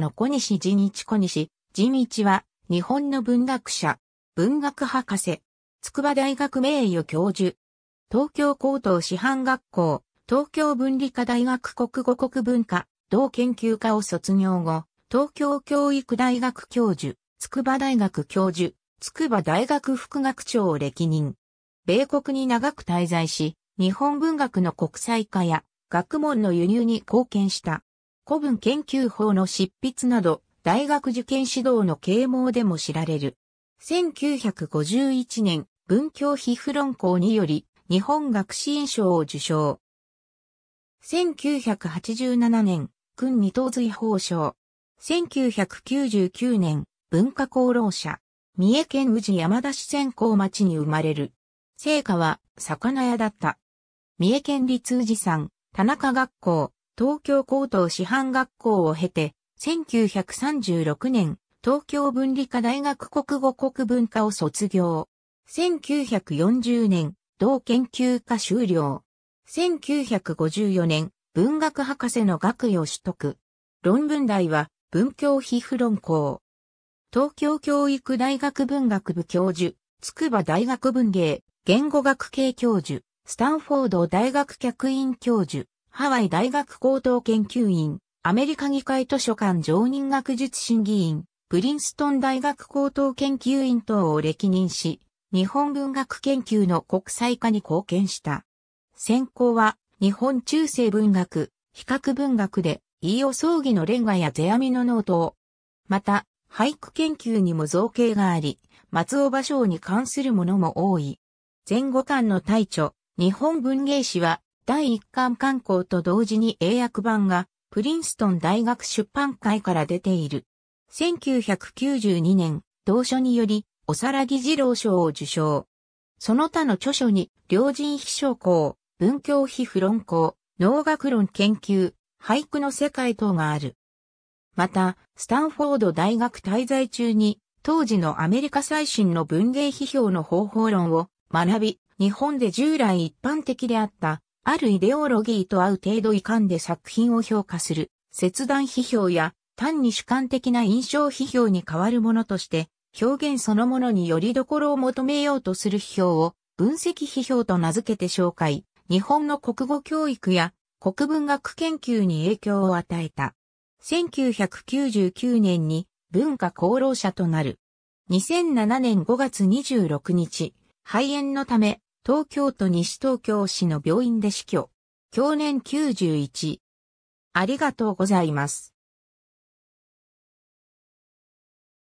の小西仁一小西、仁一は、日本の文学者、文学博士、筑波大学名誉教授、東京高等師範学校、東京文理科大学国語国文化、同研究科を卒業後、東京教育大学教授、筑波大学教授、筑波大学副学長を歴任。米国に長く滞在し、日本文学の国際化や学問の輸入に貢献した。古文研究法の執筆など、大学受験指導の啓蒙でも知られる。1951年、文教皮膚論考により、日本学士院賞を受賞。1987年、君二等随法賞。1999年、文化功労者。三重県宇治山田市仙港町に生まれる。成果は、魚屋だった。三重県立宇治山、田中学校、東京高等師範学校を経て、1936年、東京文理科大学国語国文科を卒業。1940年、同研究科修了。1954年、文学博士の学位を取得。論文題は、文教皮膚論考。東京教育大学文学部教授、筑波大学文芸、言語学系教授、スタンフォード大学客員教授、ハワイ大学高等研究院、アメリカ議会図書館常任学術審議員、プリンストン大学高等研究院等を歴任し、日本文学研究の国際化に貢献した。専攻は、日本中世文学、比較文学で、飯尾葬儀のレンガや世阿弥のノートを、また、俳句研究にも造形があり、松尾芭蕉に関するものも多い。前後間の大著、日本文芸史は、第1巻刊行と同時に英訳版がプリンストン大学出版会から出ている。1992年、同書により、おさらぎ二郎賞を受賞。その他の著書に、両人秘書校、文教フ不論校、農学論研究、俳句の世界等がある。また、スタンフォード大学滞在中に、当時のアメリカ最新の文芸批評の方法論を学び、日本で従来一般的であったあるイデオロギーと合う程度遺憾で作品を評価する、切断批評や、単に主観的な印象批評に変わるものとして、表現そのものによりどころを求めようとする批評を、分析批評と名付けて紹介、日本の国語教育や国文学研究に影響を与えた。1999年に文化功労者となる。2007年5月26日、肺炎のため東京都西東京市の病院で死去。去年91。ありがとうございます。